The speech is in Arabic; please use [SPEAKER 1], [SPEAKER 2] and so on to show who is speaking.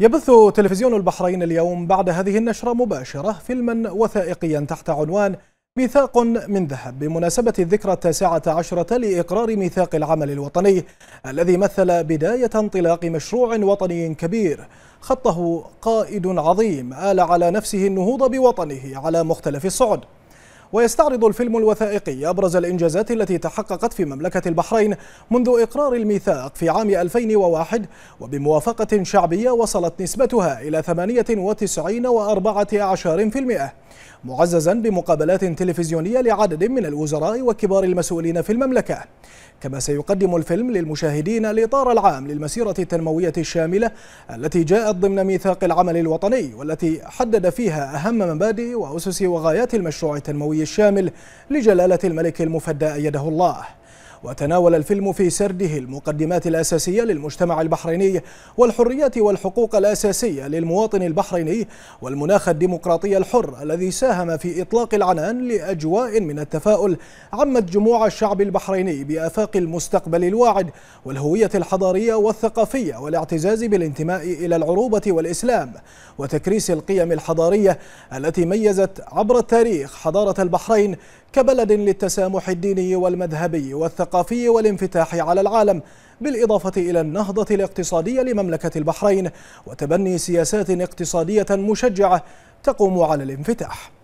[SPEAKER 1] يبث تلفزيون البحرين اليوم بعد هذه النشرة مباشرة فيلما وثائقيا تحت عنوان ميثاق من ذهب بمناسبة الذكرى التاسعة عشرة لإقرار ميثاق العمل الوطني الذي مثل بداية انطلاق مشروع وطني كبير خطه قائد عظيم آل على نفسه النهوض بوطنه على مختلف الصعد ويستعرض الفيلم الوثائقي أبرز الإنجازات التي تحققت في مملكة البحرين منذ إقرار الميثاق في عام 2001 وبموافقة شعبية وصلت نسبتها إلى 98.4% معززا بمقابلات تلفزيونية لعدد من الوزراء وكبار المسؤولين في المملكة كما سيقدم الفيلم للمشاهدين الإطار العام للمسيرة التنموية الشاملة التي جاءت ضمن ميثاق العمل الوطني والتي حدد فيها أهم مبادئ وأسس وغايات المشروع التنموي الشامل لجلالة الملك المفدى أيده الله وتناول الفيلم في سرده المقدمات الأساسية للمجتمع البحريني والحريات والحقوق الأساسية للمواطن البحريني والمناخ الديمقراطي الحر الذي ساهم في إطلاق العنان لأجواء من التفاؤل عمت جموع الشعب البحريني بآفاق المستقبل الواعد والهوية الحضارية والثقافية والاعتزاز بالانتماء إلى العروبة والإسلام وتكريس القيم الحضارية التي ميزت عبر التاريخ حضارة البحرين كبلد للتسامح الديني والمذهبي والثقافي الثقافي والانفتاح على العالم بالإضافة إلى النهضة الاقتصادية لمملكة البحرين وتبني سياسات اقتصادية مشجعة تقوم على الانفتاح